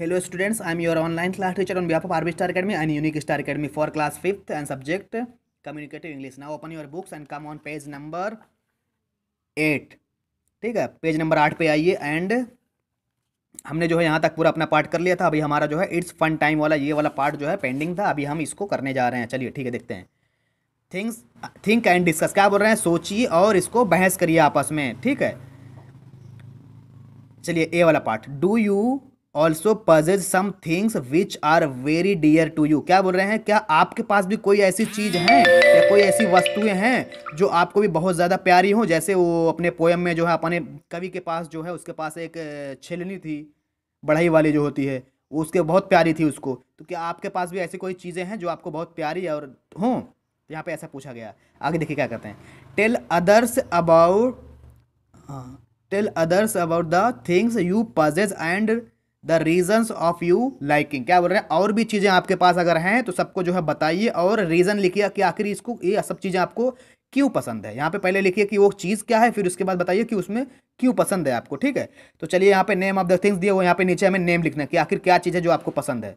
hello students I am your online class teacher on behalf of RB star academy and unique star academy for class fifth and subject communicative English now open your books and come on page number eight ठीक है page number आठ पे आइए and हमने जो है यहाँ तक पूरा अपना पार्ट कर लिया था अभी हमारा जो है इट्स फन टाइम वाला ये वाला पार्ट जो है पेंडिंग था अभी हम इसको करने जा रहे हैं चलिए ठीक है देखते हैं थिंग्स थिंक एंड डिस्कस क्या बोल रहे हैं सोचिए और इसको बहस करिए आपस में ठीक है चलिए ए वाला part do you also possess some things which are very dear to you क्या बोल रहे हैं क्या आपके पास भी कोई ऐसी चीज़ है या कोई ऐसी वस्तुएं हैं जो आपको भी बहुत ज़्यादा प्यारी हो जैसे वो अपने पोएम में जो है अपने कवि के पास जो है उसके पास एक छिलनी थी बढ़ई वाली जो होती है उसके बहुत प्यारी थी उसको तो क्या आपके पास भी ऐसी कोई चीज़ें हैं जो आपको बहुत प्यारी और हों तो यहाँ पे ऐसा पूछा गया आगे देखिए क्या कहते हैं tell others about tell others about the things you possess and the reason of you liking क्या बोल रहे हैं और भी चीज़ें आपके पास अगर हैं तो सबको जो है बताइए और रीज़न लिखिए कि आखिर इसको ये सब चीज़ें आपको क्यों पसंद है यहाँ पे पहले लिखिए कि वो चीज़ क्या है फिर उसके बाद बताइए कि उसमें क्यों पसंद है आपको ठीक है तो चलिए यहाँ पे नेम ऑफ द थिंग्स दिए हुए यहाँ पे नीचे हमें नेम लिखना है कि आखिर क्या चीज़ है जो आपको पसंद है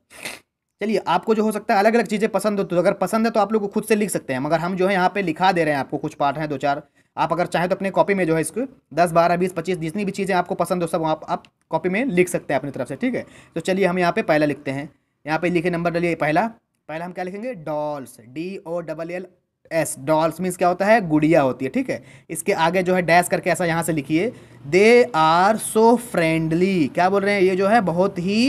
चलिए आपको जो हो सकता है अलग अलग चीज़ें पसंद हो तो अगर पसंद है तो आप लोग खुद से लिख सकते हैं मगर हम जो है यहाँ पे लिखा दे रहे हैं आपको कुछ पार्ट हैं दो चार आप अगर चाहें तो अपने कॉपी में जो है इसको दस बारह बीस पच्चीस जितनी भी चीज़ें आपको पसंद हो सब आप आप कॉपी में लिख सकते हैं अपनी तरफ से ठीक है तो चलिए हम यहाँ पे पहला लिखते हैं यहाँ पर लिखे नंबर डालिए पहला पहला हम क्या लिखेंगे dolls D O double L S dolls means क्या होता है गुड़िया होती है ठीक है इसके आगे जो है डैश करके ऐसा यहाँ से लिखिए दे आर सो फ्रेंडली क्या बोल रहे हैं ये जो है बहुत ही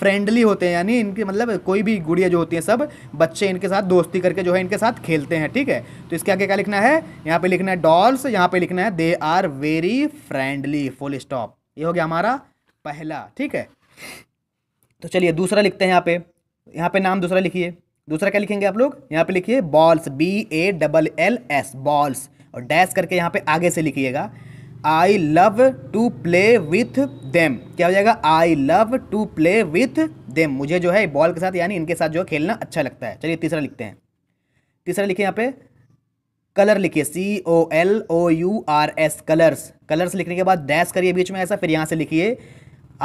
फ्रेंडली होते हैं यानी इनकी मतलब कोई भी गुड़िया जो होती है सब बच्चे इनके साथ दोस्ती करके जो है इनके साथ खेलते हैं ठीक है तो इसके आगे क्या लिखना है यहाँ पे लिखना है डॉल्स यहाँ पे लिखना है they are very friendly full stop ये हो गया हमारा पहला ठीक है तो चलिए दूसरा लिखते हैं यहाँ पे यहाँ पे नाम दूसरा लिखिए दूसरा क्या लिखेंगे आप लोग यहाँ पे लिखिए balls B A double L S balls और डैश करके यहाँ पे आगे से लिखिएगा I love to play with them क्या हो जाएगा I love to play with them मुझे जो है बॉल के साथ यानी इनके साथ जो है खेलना अच्छा लगता है चलिए तीसरा लिखते हैं तीसरा लिखे यहाँ पे कलर लिखिए C O L O U R S colours colours लिखने के बाद डैश करिए बीच में ऐसा फिर यहाँ से लिखिए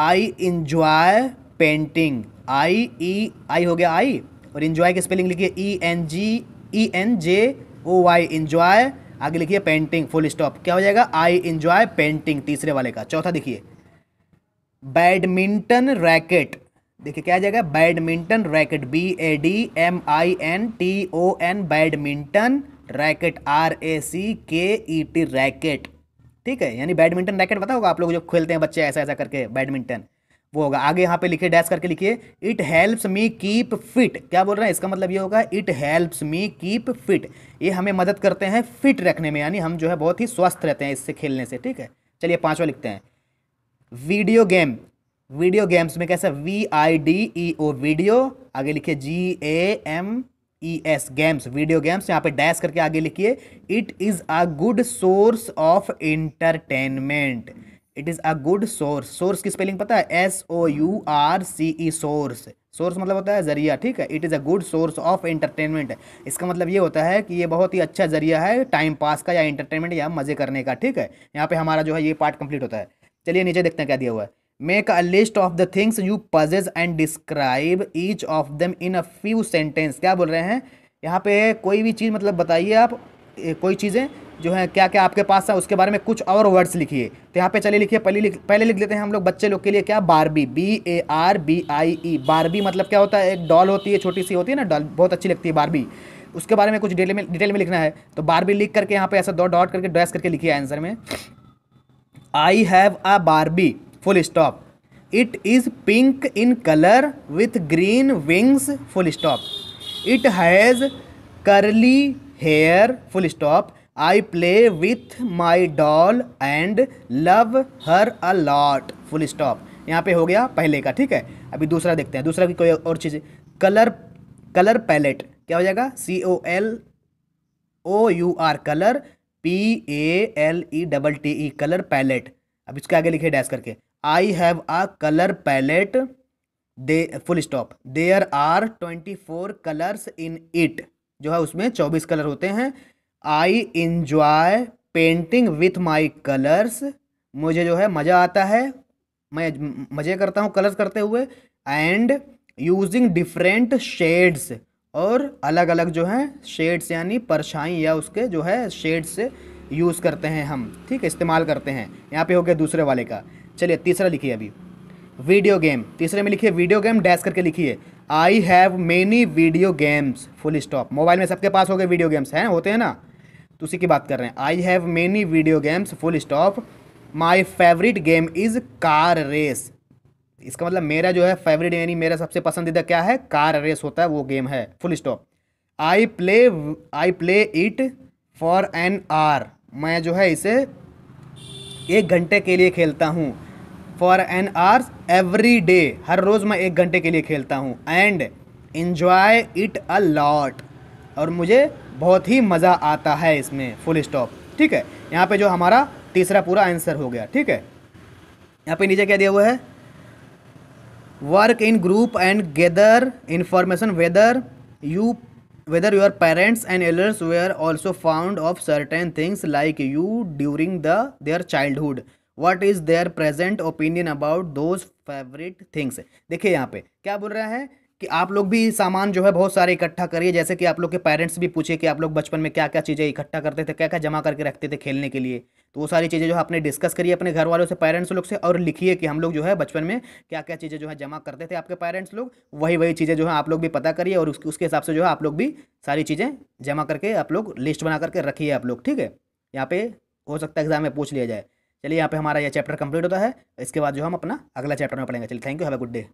आई इन्जॉय पेंटिंग आई ई आई हो गया आई और इन्जॉय की स्पेलिंग लिखिए E N G E N J O Y enjoy आगे लिखिए पेंटिंग फुल स्टॉप क्या हो जाएगा आई इंजॉय पेंटिंग तीसरे वाले का चौथा देखिए बैडमिंटन रैकेट देखिए क्या आ जाएगा badminton racket B A D M I N T O N badminton racket R A C K E T racket ठीक है यानी बैडमिंटन रैकेट पता होगा आप लोग जो खेलते हैं बच्चे ऐसा ऐसा करके बैडमिंटन वो होगा आगे यहाँ पे लिखे डैश करके लिखिए it helps me keep fit क्या बोल रहे हैं इसका मतलब ये होगा it helps me keep fit ये हमें मदद करते हैं फिट रखने में यानी हम जो है बहुत ही स्वस्थ रहते हैं इससे खेलने से ठीक है चलिए पाँचवा लिखते हैं वीडियो गेम वीडियो गेम्स में कैसा V I D E O video आगे लिखिए G A M E S games video games यहाँ पे डैश करके आगे लिखिए it is a good source of entertainment it is a good source source की स्पेलिंग पता है S O U R C E source source मतलब होता है जरिया ठीक है it is a good source of entertainment इसका मतलब ये होता है कि ये बहुत ही अच्छा जरिया है टाइम पास का या एंटरटेनमेंट या मज़े करने का ठीक है यहाँ पे हमारा जो है ये पार्ट कंप्लीट होता है चलिए नीचे देखते हैं क्या दिया हुआ है make a list of the things you possess and describe each of them in a few sentence क्या बोल रहे हैं यहाँ पे कोई भी चीज़ मतलब बताइए आप कोई चीज़ें जो है क्या क्या आपके पास है उसके बारे में कुछ और वर्ड्स लिखिए तो यहाँ पे चले लिखिए पहले लिख पहले लिख लेते हैं हम लोग बच्चे लोग के लिए क्या Barbie B A R B I E Barbie मतलब क्या होता है एक डॉल होती है छोटी सी होती है ना डॉल बहुत अच्छी लगती है बारबी उसके बारे में कुछ डिटेल में डिटेल में लिखना है तो बारबी लिख करके यहाँ पे ऐसा दो डॉट करके ड्रेस करके लिखिए आंसर में I have a Barbie full stop it is pink in colour with green wings full stop it has curly hair full stop I play with my doll and love her a lot full stop यहाँ पे हो गया पहले का ठीक है अभी दूसरा देखते हैं दूसरा की कोई और चीज़ कलर कलर पैलेट क्या हो जाएगा C O L O U R colour P A L E double T E colour palette अब इसके आगे लिखे डैश करके I have a colour palette they full stop there are twenty four colours in it जो है उसमें चौबीस colour होते हैं I enjoy painting with my colours मुझे जो है मज़ा आता है मैं मज़े करता हूँ कलर्स करते हुए एंड यूजिंग डिफरेंट शेड्स और अलग अलग जो है शेड्स यानी परछाई या उसके जो है शेड्स यूज़ करते हैं हम ठीक है इस्तेमाल करते हैं यहाँ पे हो गया दूसरे वाले का चलिए तीसरा लिखिए अभी वीडियो गेम तीसरे में लिखिए वीडियो गेम डैश करके लिखिए I have many video games full stop mobile में सबके पास हो गए वीडियो गेम्स हैं होते हैं ना तो उसी की बात कर रहे हैं I have many video games full stop my favourite game is car race इसका मतलब मेरा जो है फेवरेट यानी मेरा सबसे पसंदीदा क्या है कार रेस होता है वो गेम है full stop I play I play it for an hour मैं जो है इसे एक घंटे के लिए खेलता हूँ for an hours every day हर रोज़ मैं एक घंटे के लिए खेलता हूँ and enjoy it a lot और मुझे बहुत ही मज़ा आता है इसमें फुल स्टॉप ठीक है यहाँ पे जो हमारा तीसरा पूरा आंसर हो गया ठीक है यहाँ पे नीचे क्या दिया हुआ है work in group and gather information whether you whether your parents and elders were also fond of certain things like you during the their childhood what is their present opinion about those favourite things देखिए यहाँ पे क्या बोल रहा है कि आप लोग भी सामान जो है बहुत सारे इकट्ठा करिए जैसे कि आप लोग के पेरेंट्स भी पूछे कि आप लोग बचपन में क्या क्या चीज़ें इकट्ठा करते थे क्या क्या जमा करके रखते थे खेलने के लिए तो वो सारी चीज़ें जो है आपने डिस्कस करिए अपने घर वालों से पेरेंट्स लोग से और लिखिए कि हम लोग जो है बचपन में क्या क्या चीज़ें जो है जमा करते थे आपके पेरेंट्स लोग वही वही चीज़ें जो है आप लोग भी पता करिए और उसके हिसाब से जो है आप लोग भी सारी चीज़ें जमा करके आप लोग लिस्ट बना करके रखिए आप लोग ठीक है यहाँ पे हो सकता है एग्जाम में पूछ लिया जाए चलिए यहाँ पे हमारा यह चैप्टर कंप्लीट होता है इसके बाद जो हम अपना अगला चैप्टर में पढ़ेंगे चलिए thank you have a good day